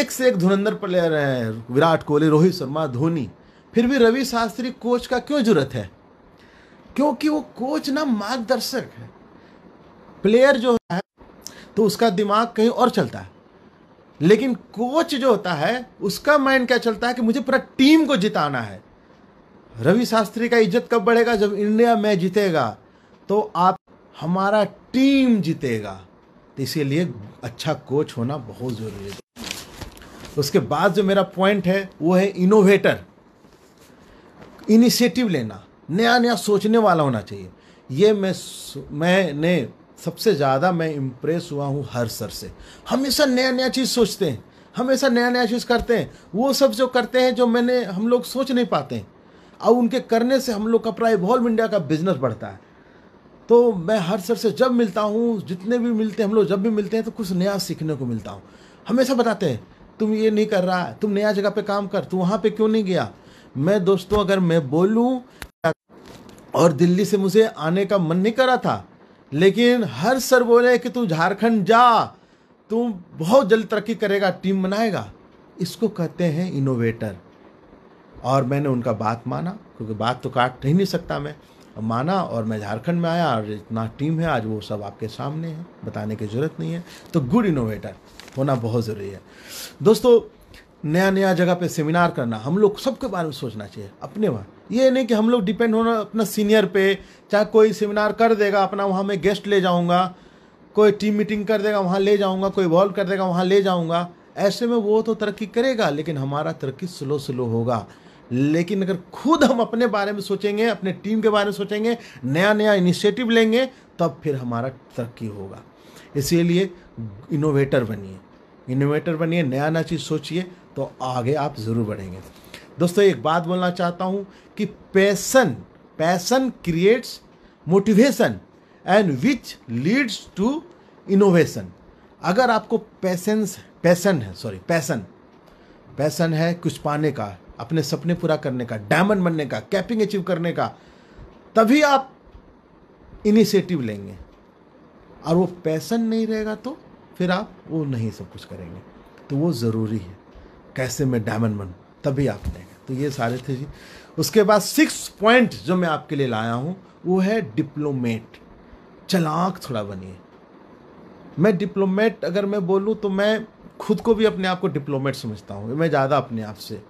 एक से एक धुरंधर प्लेयर हैं विराट कोहली रोहित शर्मा धोनी फिर भी रवि शास्त्री कोच का क्यों जरूरत है क्योंकि वो कोच ना मार्गदर्शक है प्लेयर जो है तो उसका दिमाग कहीं और चलता है लेकिन कोच जो होता है उसका माइंड क्या चलता है कि मुझे पूरा टीम को जिताना है रवि शास्त्री का इज्जत कब बढ़ेगा जब इंडिया मैच जीतेगा तो आप हमारा टीम जीतेगा तो इसीलिए अच्छा कोच होना बहुत ज़रूरी है उसके बाद जो मेरा पॉइंट है वो है इनोवेटर इनिशिएटिव लेना नया नया सोचने वाला होना चाहिए ये मैं मैंने सबसे ज़्यादा मैं इम्प्रेस हुआ हूँ हर सर से हमेशा नया नया चीज़ सोचते हैं हमेशा नया नया चीज़ करते हैं वो सब जो करते हैं जो मैंने हम लोग सोच नहीं पाते हैं और उनके करने से हम लोग का प्राइव इवॉल्व इंडिया का बिजनेस बढ़ता है तो मैं हर सर से जब मिलता हूँ जितने भी मिलते हैं हम लोग जब भी मिलते हैं तो कुछ नया सीखने को मिलता हूँ हमेशा बताते हैं तुम ये नहीं कर रहा तुम नया जगह पे काम कर तू वहाँ पे क्यों नहीं गया मैं दोस्तों अगर मैं बोलूँ और दिल्ली से मुझे आने का मन नहीं करा था लेकिन हर सर बोले कि तू झारखंड जा तू बहुत जल्द तरक्की करेगा टीम बनाएगा इसको कहते हैं इनोवेटर और मैंने उनका बात माना क्योंकि बात तो काट नहीं, नहीं सकता मैं माना और मैं झारखंड में आया और इतना टीम है आज वो सब आपके सामने है बताने की ज़रूरत नहीं है तो गुड इनोवेटर होना बहुत ज़रूरी है दोस्तों नया नया जगह पे सेमिनार करना हम लोग सबके बारे में सोचना चाहिए अपने वहाँ ये नहीं कि हम लोग डिपेंड होना अपना सीनियर पे चाहे कोई सेमिनार कर देगा अपना वहाँ मैं गेस्ट ले जाऊँगा कोई टीम मीटिंग कर देगा वहाँ ले जाऊँगा कोई वॉल्व कर देगा वहाँ ले जाऊँगा ऐसे में वो तो तरक्की करेगा लेकिन हमारा तरक्की स्लो स्लो होगा लेकिन अगर खुद हम अपने बारे में सोचेंगे अपने टीम के बारे में सोचेंगे नया नया इनिशिएटिव लेंगे तब फिर हमारा तरक्की होगा इसीलिए इनोवेटर बनिए इनोवेटर बनिए नया नया चीज़ सोचिए तो आगे आप ज़रूर बढ़ेंगे दोस्तों एक बात बोलना चाहता हूँ कि passion passion creates motivation and which leads to innovation अगर आपको पैसेंस पैसन है सॉरी पैसन पैसन है कुछ पाने का अपने सपने पूरा करने का डायमंड बनने का कैपिंग अचीव करने का तभी आप इनिशिएटिव लेंगे और वो पैसन नहीं रहेगा तो फिर आप वो नहीं सब कुछ करेंगे तो वो ज़रूरी है कैसे मैं डायमंड बनूँ तभी आप लेंगे तो ये सारे थे जी उसके बाद सिक्स पॉइंट जो मैं आपके लिए लाया हूँ वो है डिप्लोमेट चलाक थोड़ा बनिए मैं डिप्लोमेट अगर मैं बोलूँ तो मैं खुद को भी अपने आप को डिप्लोमेट समझता हूँ मैं ज़्यादा अपने आप से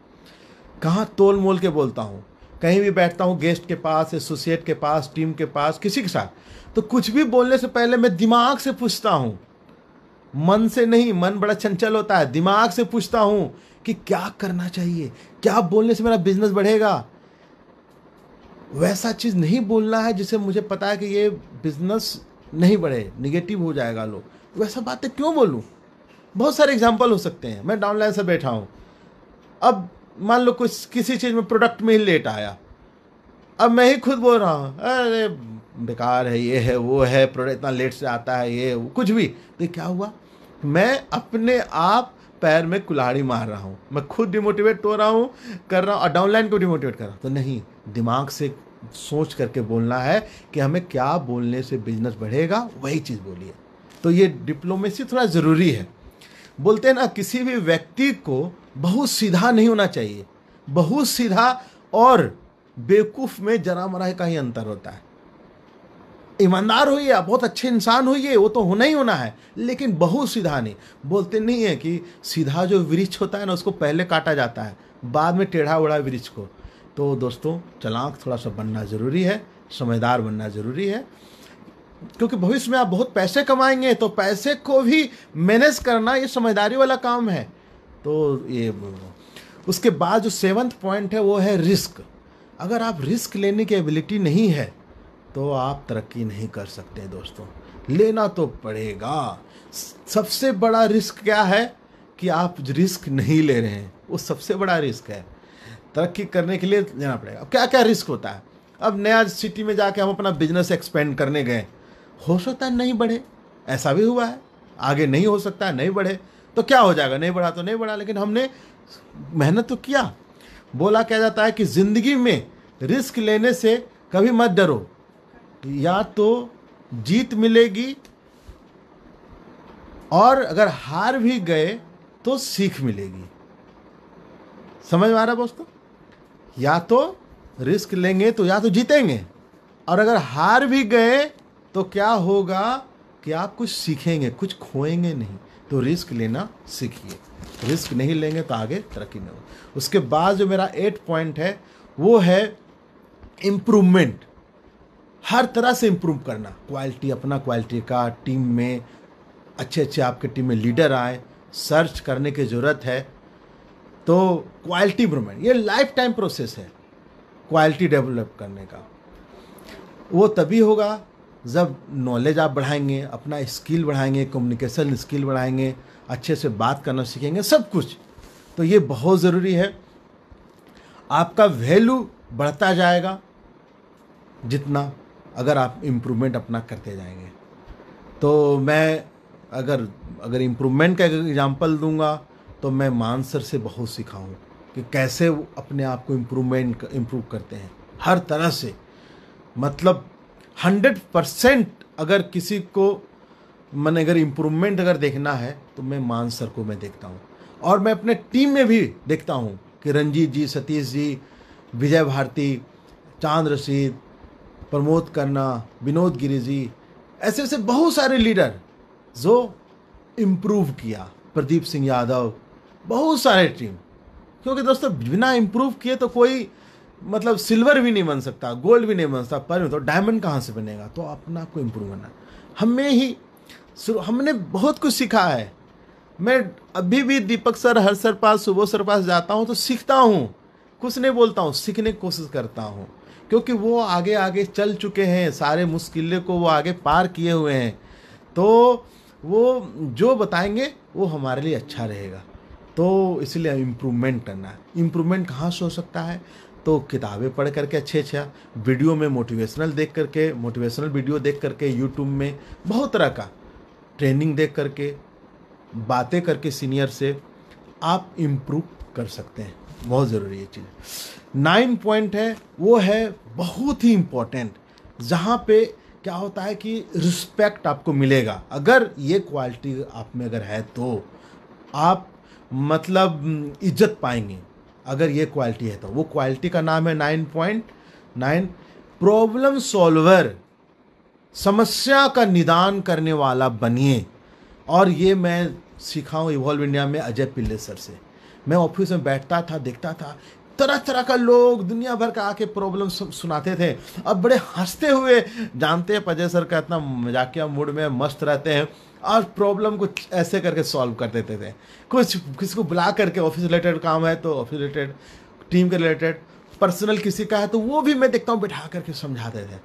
कहाँ तोल मोल के बोलता हूँ कहीं भी बैठता हूँ गेस्ट के पास एसोसिएट के पास टीम के पास किसी के साथ तो कुछ भी बोलने से पहले मैं दिमाग से पूछता हूँ मन से नहीं मन बड़ा चंचल होता है दिमाग से पूछता हूँ कि क्या करना चाहिए क्या बोलने से मेरा बिजनेस बढ़ेगा वैसा चीज़ नहीं बोलना है जिसे मुझे पता है कि ये बिजनेस नहीं बढ़े निगेटिव हो जाएगा लोग वैसा बातें क्यों बोलूँ बहुत सारे एग्जाम्पल हो सकते हैं मैं डाउनलाइन से बैठा हूँ अब मान लो कुछ किसी चीज़ में प्रोडक्ट में ही लेट आया अब मैं ही खुद बोल रहा हूँ अरे बेकार है ये है वो है प्रोडक्ट इतना लेट से आता है ये कुछ भी तो क्या हुआ मैं अपने आप पैर में कुल्हाड़ी मार रहा हूँ मैं खुद डिमोटिवेट हो रहा हूँ कर रहा हूँ और डाउनलाइन को डिमोटिवेट कर रहा हूँ तो नहीं दिमाग से सोच करके बोलना है कि हमें क्या बोलने से बिजनेस बढ़ेगा वही चीज़ बोलिए तो ये डिप्लोमेसी थोड़ा ज़रूरी है बोलते हैं ना किसी भी व्यक्ति को बहुत सीधा नहीं होना चाहिए बहुत सीधा और बेवकूफ़ में जरा मरा का ही अंतर होता है ईमानदार हुई आप बहुत अच्छे इंसान हुई है वो तो होना ही होना है लेकिन बहु सीधा नहीं बोलते नहीं है कि सीधा जो वृक्ष होता है ना उसको पहले काटा जाता है बाद में टेढ़ा उड़ा वृक्ष को तो दोस्तों चलाक थोड़ा सा बनना ज़रूरी है समझदार बनना ज़रूरी है क्योंकि भविष्य में आप बहुत पैसे कमाएंगे तो पैसे को भी मैनेज करना ये समझदारी वाला काम है तो ये उसके बाद जो सेवन्थ पॉइंट है वो है रिस्क अगर आप रिस्क लेने की एबिलिटी नहीं है तो आप तरक्की नहीं कर सकते दोस्तों लेना तो पड़ेगा सबसे बड़ा रिस्क क्या है कि आप रिस्क नहीं ले रहे हैं वो सबसे बड़ा रिस्क है तरक्की करने के लिए लेना पड़ेगा अब क्या क्या रिस्क होता है अब नया सिटी में जाके हम अपना बिजनेस एक्सपेंड करने गए हो सकता है नहीं बढ़े ऐसा भी हुआ है आगे नहीं हो सकता है नहीं बढ़े तो क्या हो जाएगा नहीं बढ़ा तो नहीं बढ़ा लेकिन हमने मेहनत तो किया बोला क्या जाता है कि ज़िंदगी में रिस्क लेने से कभी मत डरो या तो जीत मिलेगी और अगर हार भी गए तो सीख मिलेगी समझ में आ रहा दोस्तों या तो रिस्क लेंगे तो या तो जीतेंगे और अगर हार भी गए तो क्या होगा कि आप कुछ सीखेंगे कुछ खोएंगे नहीं तो रिस्क लेना सीखिए रिस्क नहीं लेंगे तो आगे तरक्की नहीं होगी उसके बाद जो मेरा एट पॉइंट है वो है इम्प्रूवमेंट हर तरह से इम्प्रूव करना क्वालिटी अपना क्वालिटी का टीम में अच्छे अच्छे आपके टीम में लीडर आए सर्च करने की ज़रूरत है तो क्वालिटी इम्प्रूवमेंट ये लाइफ टाइम प्रोसेस है क्वालिटी डेवलप करने का वो तभी होगा जब नॉलेज आप बढ़ाएंगे अपना स्किल बढ़ाएंगे कम्युनिकेशन स्किल बढ़ाएंगे अच्छे से बात करना सीखेंगे सब कुछ तो ये बहुत ज़रूरी है आपका वैल्यू बढ़ता जाएगा जितना अगर आप इम्प्रूवमेंट अपना करते जाएंगे तो मैं अगर अगर इम्प्रूवमेंट का एग्ज़ाम्पल दूंगा तो मैं मानसर से बहुत सीखा हूँ कि कैसे वो अपने आप को इम्प्रूवमेंट इम्प्रूव करते हैं हर तरह से मतलब हंड्रेड परसेंट अगर किसी को मैंने अगर इम्प्रूवमेंट अगर देखना है तो मैं मानसर को मैं देखता हूँ और मैं अपने टीम में भी देखता हूँ कि रंजीत जी सतीश जी विजय भारती चांद रशीद प्रमोद करना विनोद गिरिजी ऐसे ऐसे बहुत सारे लीडर जो इम्प्रूव किया प्रदीप सिंह यादव बहुत सारे टीम क्योंकि दोस्तों बिना इम्प्रूव किए तो कोई मतलब सिल्वर भी नहीं बन सकता गोल्ड भी नहीं बन सकता पर तो डायमंड कहाँ से बनेगा तो अपने को इम्प्रूव करना हमें ही हमने बहुत कुछ सीखा है मैं अभी भी दीपक सर हर सर पास सुबह सर पास जाता हूँ तो सीखता हूँ कुछ नहीं बोलता हूँ सीखने की कोशिश करता हूँ क्योंकि वो आगे आगे चल चुके हैं सारे मुश्किलें को वो आगे पार किए हुए हैं तो वो जो बताएंगे वो हमारे लिए अच्छा रहेगा तो इसलिए इम्प्रूवमेंट करना है इम्प्रूवमेंट कहाँ से हो सकता है तो किताबें पढ़ करके अच्छे अच्छा वीडियो में मोटिवेशनल देख करके मोटिवेशनल वीडियो देख करके यूट्यूब में बहुत तरह का ट्रेनिंग देख करके बातें करके सीनियर से आप इम्प्रूव कर सकते हैं बहुत ज़रूरी है चीज़ नाइन पॉइंट है वो है बहुत ही इम्पोर्टेंट जहाँ पे क्या होता है कि रिस्पेक्ट आपको मिलेगा अगर ये क्वालिटी आप में अगर है तो आप मतलब हम्म, इज्जत पाएंगे अगर ये क्वालिटी है तो वो क्वालिटी का नाम है nine point nine problem solver समस्या का निदान करने वाला बनिए और ये मैं सीखा हूँ इवॉल्व इंडिया में अजय पिल्ले सर से मैं ऑफिस में बैठता था देखता था तरह तरह का लोग दुनिया भर का आके प्रॉब्लम सुनाते थे अब बड़े हंसते हुए जानते हैं पजय सर का इतना मजाकिया मूड में मस्त रहते हैं और प्रॉब्लम को ऐसे करके सॉल्व कर देते थे कुछ किसी को बुला करके ऑफिस रिलेटेड काम है तो ऑफिस रिलेटेड टीम के रिलेटेड पर्सनल किसी का है तो वो भी मैं देखता हूँ बैठा करके समझाते थे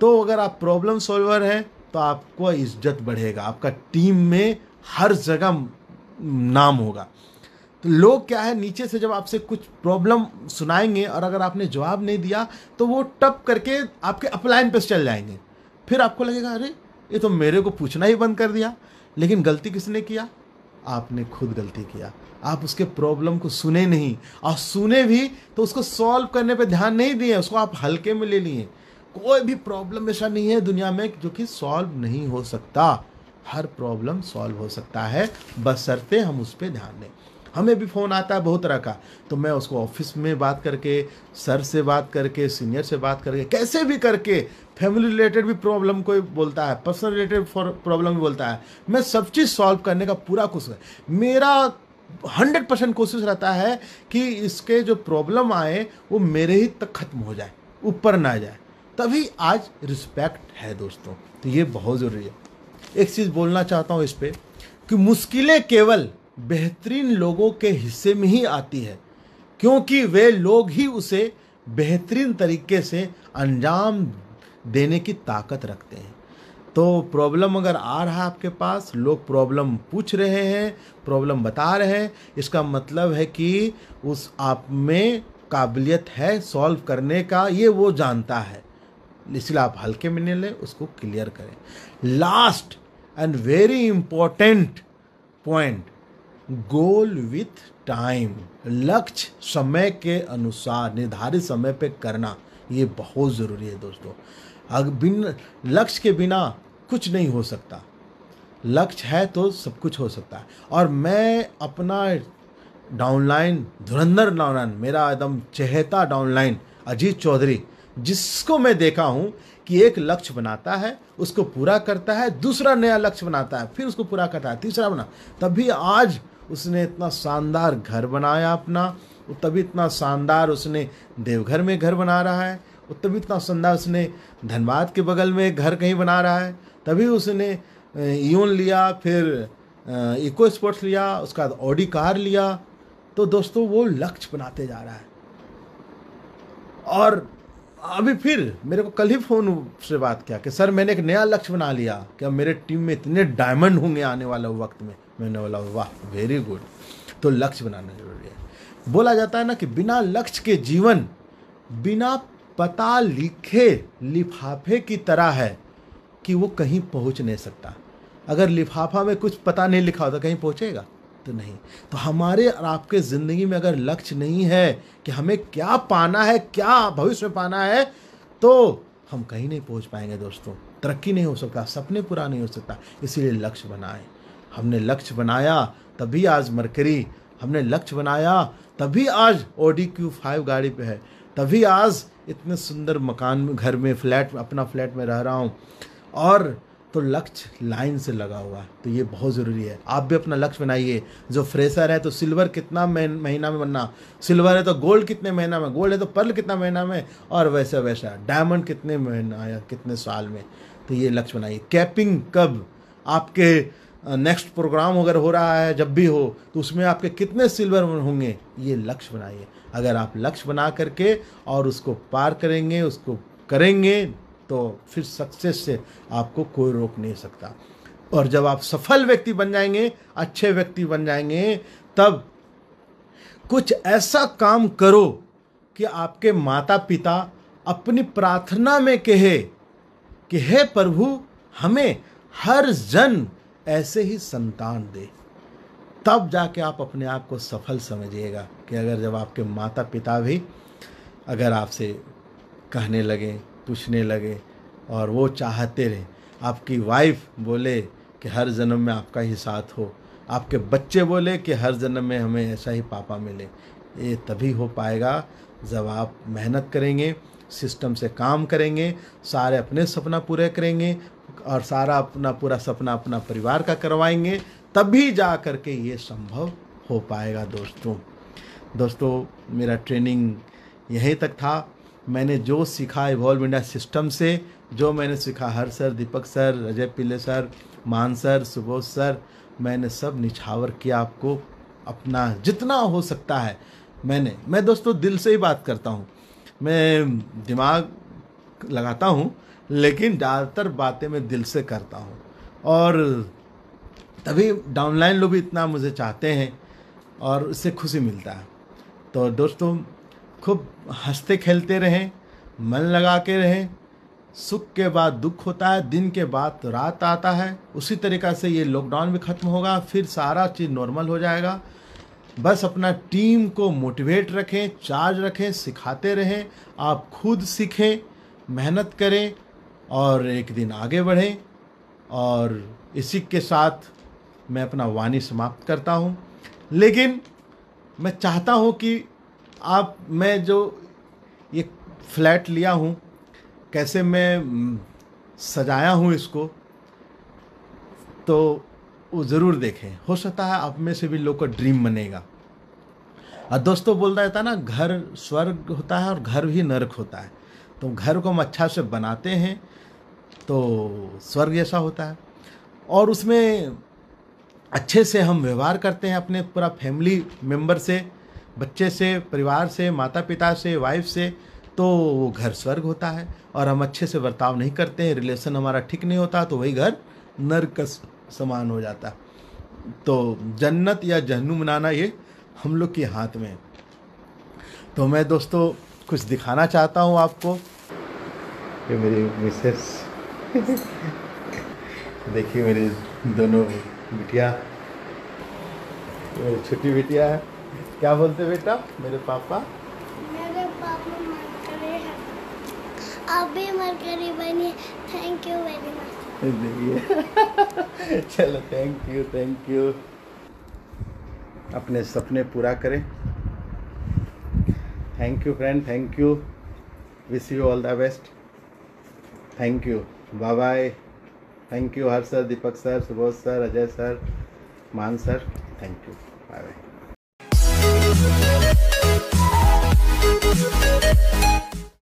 तो अगर आप प्रॉब्लम सॉल्वर हैं तो आपको इज्जत बढ़ेगा आपका टीम में हर जगह नाम होगा तो लोग क्या है नीचे से जब आपसे कुछ प्रॉब्लम सुनाएंगे और अगर आपने जवाब नहीं दिया तो वो टप करके आपके अपलाइन पे चल जाएंगे फिर आपको लगेगा अरे ये तो मेरे को पूछना ही बंद कर दिया लेकिन गलती किसने किया आपने खुद गलती किया आप उसके प्रॉब्लम को सुने नहीं और सुने भी तो उसको सॉल्व करने पे ध्यान नहीं दिए उसको आप हल्के में ले लिए कोई भी प्रॉब्लम ऐसा नहीं है दुनिया में जो कि सॉल्व नहीं हो सकता हर प्रॉब्लम सॉल्व हो सकता है बसरते हम उस पर ध्यान दें हमें भी फ़ोन आता है बहुत तरह का तो मैं उसको ऑफिस में बात करके सर से बात करके सीनियर से बात करके कैसे भी करके फैमिली रिलेटेड भी प्रॉब्लम कोई बोलता है पर्सनल रिलेटेड प्रॉब्लम भी बोलता है मैं सब चीज़ सॉल्व करने का पूरा कोशिश मेरा हंड्रेड परसेंट कोशिश रहता है कि इसके जो प्रॉब्लम आए वो मेरे ही तक खत्म हो जाए ऊपर ना जाए तभी आज रिस्पेक्ट है दोस्तों तो ये बहुत ज़रूरी है एक चीज़ बोलना चाहता हूँ इस पर कि मुश्किलें केवल बेहतरीन लोगों के हिस्से में ही आती है क्योंकि वे लोग ही उसे बेहतरीन तरीके से अंजाम देने की ताकत रखते हैं तो प्रॉब्लम अगर आ रहा है आपके पास लोग प्रॉब्लम पूछ रहे हैं प्रॉब्लम बता रहे हैं इसका मतलब है कि उस आप में काबिलियत है सॉल्व करने का ये वो जानता है इसलिए आप हल्के में नहीं लें उसको क्लियर करें last and very important point goal with time लक्ष्य समय के अनुसार निर्धारित समय पे करना ये बहुत ज़रूरी है दोस्तों अग बिन लक्ष्य के बिना कुछ नहीं हो सकता लक्ष्य है तो सब कुछ हो सकता है और मैं अपना डाउनलाइन धुरंधर डाउनलाइन मेरा एकदम चहेता डाउनलाइन अजीत चौधरी जिसको मैं देखा हूँ कि एक लक्ष्य बनाता है उसको पूरा करता है दूसरा नया लक्ष्य बनाता है फिर उसको पूरा करता है तीसरा बना तभी आज उसने इतना शानदार घर बनाया अपना वो तभी इतना शानदार उसने देवघर में घर बना रहा है वो तभी इतना शानदार उसने धनबाद के बगल में घर कहीं बना रहा है तभी उसने यून लिया फिर इको स्पोर्ट्स लिया उसका ऑडी कार लिया तो दोस्तों वो लक्ष्य बनाते जा रहा है और अभी फिर मेरे को कल ही फ़ोन से बात किया कि सर मैंने एक नया लक्ष्य बना लिया कि अब मेरे टीम में इतने डायमंड होंगे आने वाले वक्त में मैंने बोला वाह वेरी गुड तो लक्ष्य बनाना जरूरी है बोला जाता है ना कि बिना लक्ष्य के जीवन बिना पता लिखे लिफाफे की तरह है कि वो कहीं पहुंच नहीं सकता अगर लिफाफा में कुछ पता नहीं लिखा होता कहीं पहुंचेगा तो नहीं तो हमारे और आपके ज़िंदगी में अगर लक्ष्य नहीं है कि हमें क्या पाना है क्या भविष्य में पाना है तो हम कहीं नहीं पहुंच पाएंगे दोस्तों तरक्की नहीं हो सकता सपने पूरा नहीं हो सकता इसीलिए लक्ष्य बनाएं हमने लक्ष्य बनाया तभी आज मरकरी हमने लक्ष्य बनाया तभी आज ओडी क्यू फाइव गाड़ी पे है तभी आज इतने सुंदर मकान में घर में फ्लैट अपना फ्लैट में रह रहा हूँ और तो लक्ष्य लाइन से लगा हुआ है तो ये बहुत ज़रूरी है आप भी अपना लक्ष्य बनाइए जो फ्रेशर है तो सिल्वर कितना महीना में बनना सिल्वर है तो गोल्ड कितने महीना में गोल्ड है तो पर्ल कितना महीना में और वैसा वैसा डायमंड कितने महीना या कितने साल में तो ये लक्ष्य बनाइए कैपिंग कब आपके नेक्स्ट प्रोग्राम अगर हो रहा है जब भी हो तो उसमें आपके कितने सिल्वर होंगे ये लक्ष्य बनाइए अगर आप लक्ष्य बना करके और उसको पार करेंगे उसको करेंगे तो फिर सक्सेस से आपको कोई रोक नहीं सकता और जब आप सफल व्यक्ति बन जाएंगे अच्छे व्यक्ति बन जाएंगे तब कुछ ऐसा काम करो कि आपके माता पिता अपनी प्रार्थना में कहे कि हे प्रभु हमें हर जन ऐसे ही संतान दे तब जाके आप अपने आप को सफल समझिएगा कि अगर जब आपके माता पिता भी अगर आपसे कहने लगे पूछने लगे और वो चाहते रहे आपकी वाइफ बोले कि हर जन्म में आपका ही साथ हो आपके बच्चे बोले कि हर जन्म में हमें ऐसा ही पापा मिले ये तभी हो पाएगा जब आप मेहनत करेंगे सिस्टम से काम करेंगे सारे अपने सपना पूरे करेंगे और सारा अपना पूरा सपना अपना परिवार का करवाएंगे तभी जा कर के ये संभव हो पाएगा दोस्तों दोस्तों मेरा ट्रेनिंग यहीं तक था मैंने जो सीखा इवॉल्व इंडिया सिस्टम से जो मैंने सीखा हर sir Deepak sir Rajay Pillai sir Maan sir Subodh sir मैंने सब निछावर किया आपको अपना जितना हो सकता है मैंने मैं दोस्तों दिल से ही बात करता हूँ मैं दिमाग लगाता हूँ लेकिन ज़्यादातर बातें मैं दिल से करता हूँ और तभी डाउनलाइन लोग भी इतना मुझे चाहते हैं और उससे खुशी मिलता है तो दोस्तों खूब हंसते खेलते रहें मन लगा के रहें सुख के बाद दुख होता है दिन के बाद रात आता है उसी तरीका से ये लॉकडाउन भी ख़त्म होगा फिर सारा चीज़ नॉर्मल हो जाएगा बस अपना टीम को मोटिवेट रखें चार्ज रखें सिखाते रहें आप खुद सीखें मेहनत करें और एक दिन आगे बढ़ें और इसी के साथ मैं अपना वाणी समाप्त करता हूँ लेकिन मैं चाहता हूँ कि आप मैं जो ये फ्लैट लिया हूँ कैसे मैं हम्म, सजाया हूँ इसको तो वो ज़रूर देखें हो सकता है आप में से भी लोग का ड्रीम बनेगा और दोस्तों बोलता रहता है ना घर स्वर्ग होता है और घर भी नरक होता है तो घर को हम अच्छा से बनाते हैं तो स्वर्ग ऐसा होता है और उसमें अच्छे से हम व्यवहार करते हैं अपने पूरा फैमिली मेम्बर से बच्चे से परिवार से माता पिता से वाइफ से तो वो घर स्वर्ग होता है और हम अच्छे से बर्ताव नहीं करते हैं रिलेशन हमारा ठीक नहीं होता तो वही घर नरक समान हो जाता तो जन्नत या जहनू बनाना ये हम लोग के हाथ में तो मैं दोस्तों कुछ दिखाना चाहता हूँ आपको ये मेरी मिसेस देखिए मेरी दोनों बिटिया मेरी छोटी बिटिया है क्या बोलते बेटा मेरे पापा मेरे पापा मरकरी है आप मरकरी बनी थैंक यू वेरी मच देखिए चलो थैंक यू थैंक यू अपने सपने पूरा करें thank you friend thank you wish you all the best thank you bye bye thank you हर sir Deepak sir Subodh sir Ajay sir Maan sir thank you bye bye